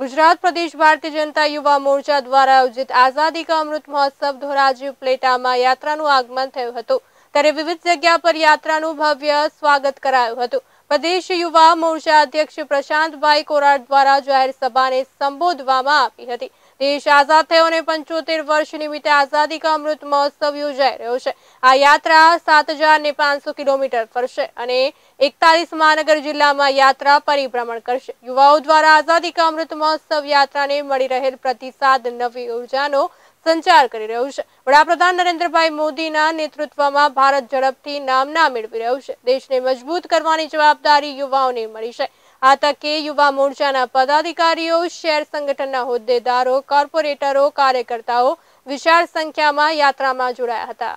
ગુજરાત પ્રદેશ ભારતીય જનતા યુવા મોરચા દ્વારા આયોજિત આઝાદી કા અમૃત મહોત્સવ ધોરાજી પ્લેટામાં યાત્રાનું આગમન થયું હતું ત્યારે વિવિધ જગ્યા પર યાત્રાનું ભવ્ય સ્વાગત કરાયું હતું પ્રદેશ યુવા મોરચા અધ્યક્ષ પ્રશાંતભાઈ કોરાડ દ્વારા જાહેર સભાને સંબોધવામાં આવી હતી દેશ આઝાદ થયો અને પંચોતેર વર્ષ નિમિત્તે આઝાદી કા અમૃત મહોત્સવ યોજાઈ રહ્યો છે આ યાત્રા સાત ને પાંચસો કિલોમીટર ફરશે અને એકતાલીસ મહાનગર જિલ્લામાં યાત્રા પરિભ્રમણ કરશે યુવાઓ દ્વારા આઝાદી કા અમૃત મહોત્સવ યાત્રાને મળી રહેલ પ્રતિસાદ નવી ઉર્જાનો સંચાર કરી રહ્યું છે વડાપ્રધાન નરેન્દ્રભાઈ મોદીના નેતૃત્વમાં ભારત ઝડપથી નામના મેળવી રહ્યું છે દેશને મજબૂત કરવાની જવાબદારી યુવાઓને મળી છે આ તકે યુવા મોરચાના પદાધિકારીઓ શહેર સંગઠનના હોદ્દેદારો કોર્પોરેટરો કાર્યકર્તાઓ વિશાળ સંખ્યામાં યાત્રામાં જોડાયા હતા